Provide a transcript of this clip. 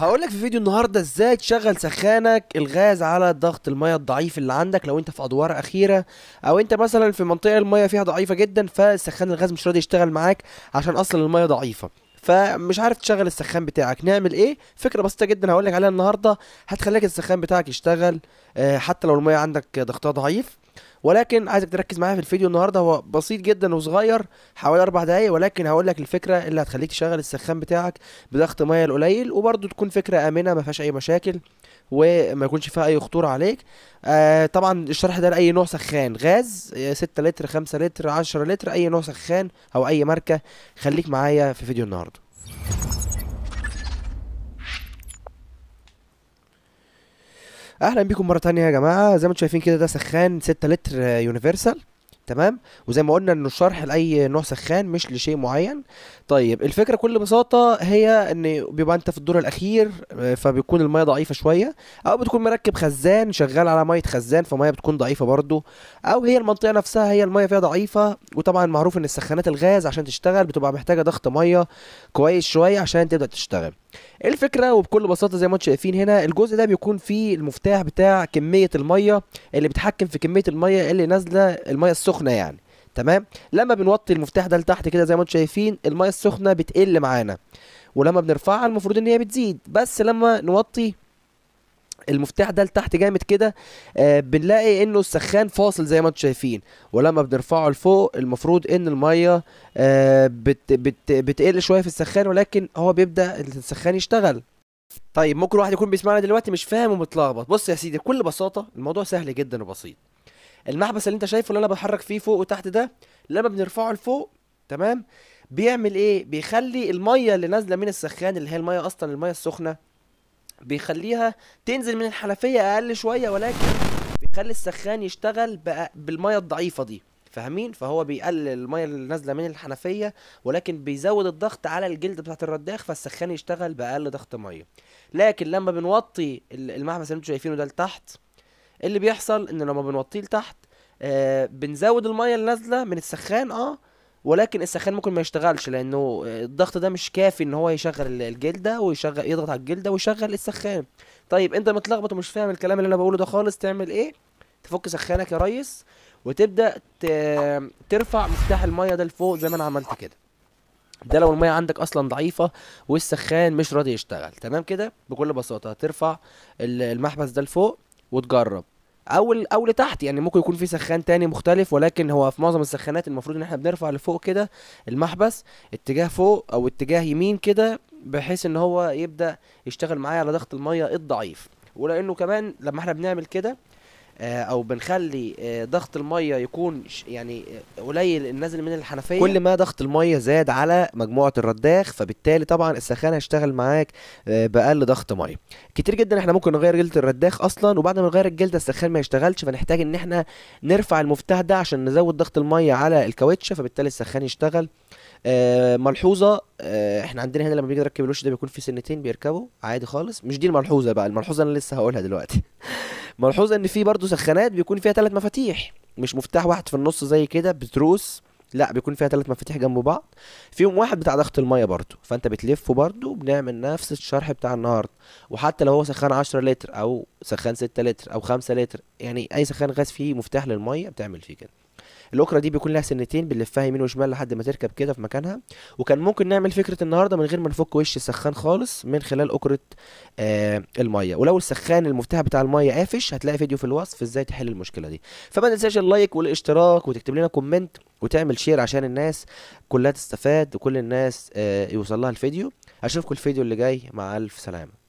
هقول لك في فيديو النهارده ازاي تشغل سخانك الغاز على ضغط الميه الضعيف اللي عندك لو انت في ادوار اخيره او انت مثلا في منطقه الميه فيها ضعيفه جدا فسخان الغاز مش راضي يشتغل معاك عشان اصلا الميه ضعيفه فمش عارف تشغل السخان بتاعك نعمل ايه فكره بسيطه جدا هقول لك عليها النهارده هتخليك السخان بتاعك يشتغل آه، حتى لو الميه عندك ضغطها ضعيف ولكن عايزك تركز معايا في الفيديو النهارده هو بسيط جدا وصغير حوالي اربع دقايق ولكن هقول لك الفكره اللي هتخليك تشغل السخان بتاعك بضغط ميه القليل وبرده تكون فكره امنه ما فيهاش اي مشاكل وما يكونش فيها اي خطوره عليك آه طبعا الشرح ده لاي نوع سخان غاز 6 آه، لتر 5 لتر 10 لتر اي نوع سخان او اي ماركه خليك معايا في فيديو النهارده اهلا بيكم مره تانية يا جماعه زي ما انتم شايفين كده ده سخان 6 لتر يونيفرسال تمام وزي ما قلنا ان الشرح لاي نوع سخان مش لشيء معين طيب الفكره بكل بساطه هي ان بيبقى انت في الدور الاخير آه، فبيكون الميه ضعيفه شويه او بتكون مركب خزان شغال على ميه خزان فميه بتكون ضعيفه برضو او هي المنطقه نفسها هي الميه فيها ضعيفه وطبعا معروف ان السخانات الغاز عشان تشتغل بتبقى محتاجه ضغط ميه كويس شويه عشان تبدا تشتغل الفكره وبكل بساطه زي ما انتم شايفين هنا الجزء ده بيكون فيه المفتاح بتاع كميه الميه اللي بيتحكم في كميه الميه اللي نازله الميه السخنه سخنه يعني تمام لما بنوطي المفتاح ده لتحت كده زي ما انتم شايفين الميه السخنه بتقل معانا ولما بنرفعها المفروض ان هي بتزيد بس لما نوطي المفتاح ده لتحت جامد كده آه بنلاقي انه السخان فاصل زي ما انتم شايفين ولما بنرفعه لفوق المفروض ان الميه آه بت بت بتقل شويه في السخان ولكن هو بيبدا السخان يشتغل طيب ممكن واحد يكون بيسمعنا دلوقتي مش فاهم ومتلخبط بص يا سيدي بكل بساطه الموضوع سهل جدا وبسيط المحبس اللي انت شايفه اللي انا بتحرك فيه فوق وتحت ده لما بنرفعه لفوق تمام بيعمل ايه بيخلي الميه اللي نازله من السخان اللي هي الميه اصلا الميه السخنه بيخليها تنزل من الحنفيه اقل شويه ولكن بيخلي السخان يشتغل بالميه الضعيفه دي فاهمين فهو بيقلل الميه اللي نازله من الحنفيه ولكن بيزود الضغط على الجلد بتاعه الرداخ فالسخان يشتغل باقل ضغط ميه لكن لما بنوطي المحبس اللي انتوا شايفينه ده لتحت اللي بيحصل ان لما بنوطيه لتحت آه بنزود الميه اللي نازله من السخان اه ولكن السخان ممكن ما يشتغلش لانه الضغط ده مش كافي ان هو يشغل الجلده ويشغل يضغط على الجلده ويشغل السخان طيب انت متلخبط ومش فاهم الكلام اللي انا بقوله ده خالص تعمل ايه تفك سخانك يا ريس وتبدا ترفع مفتاح الميه ده لفوق زي ما انا عملت كده ده لو الميه عندك اصلا ضعيفه والسخان مش راضي يشتغل تمام كده بكل بساطه ترفع المحبس ده لفوق وتجرب او او لتحت يعني ممكن يكون في سخان تاني مختلف ولكن هو في معظم السخانات المفروض ان احنا بنرفع لفوق كده المحبس اتجاه فوق او اتجاه يمين كده بحيث ان هو يبدا يشتغل معايا على ضغط الميه الضعيف ولانه كمان لما احنا بنعمل كده آه، او بنخلي آه، ضغط الميه يكون يعني آه، قليل النازل من الحنفيه كل ما ضغط الميه زاد على مجموعه الرداخ فبالتالي طبعا السخان هيشتغل معاك باقل ضغط ميه كتير جدا احنا ممكن نغير جلده الرداخ اصلا وبعد ما نغير الجلده السخان ما يشتغلش فنحتاج ان احنا نرفع المفتاح ده عشان نزود ضغط الميه على الكاوتش فبالتالي السخان يشتغل آه، ملحوظه آه، احنا عندنا هنا لما بيجي يركب الوش ده بيكون في سنتين بيركبوا عادي خالص مش دي الملحوظه بقى الملحوظه انا لسه هقولها دلوقتي ملحوظه ان في برضه سخانات بيكون فيها ثلاث مفاتيح مش مفتاح واحد في النص زي كده بتروس لا بيكون فيها ثلاث مفاتيح جنب بعض فيهم واحد بتاع ضغط الميه برضو فانت بتلفه برضو بنعمل نفس الشرح بتاع النهارده وحتى لو هو سخان 10 لتر او سخان 6 لتر او 5 لتر يعني اي سخان غاز فيه مفتاح للميه بتعمل فيه كده الاوكرا دي بيكون لها سنتين بنلفها يمين وشمال لحد ما تركب كده في مكانها وكان ممكن نعمل فكره النهارده من غير ما نفك وش السخان خالص من خلال اوكره آه الميه ولو السخان المفتاح بتاع الميه قافش هتلاقي فيديو في الوصف ازاي تحل المشكله دي فما تنساش اللايك والاشتراك وتكتب لنا كومنت وتعمل شير عشان الناس كلها تستفاد وكل الناس آه يوصل لها الفيديو اشوفكم الفيديو اللي جاي مع الف سلامه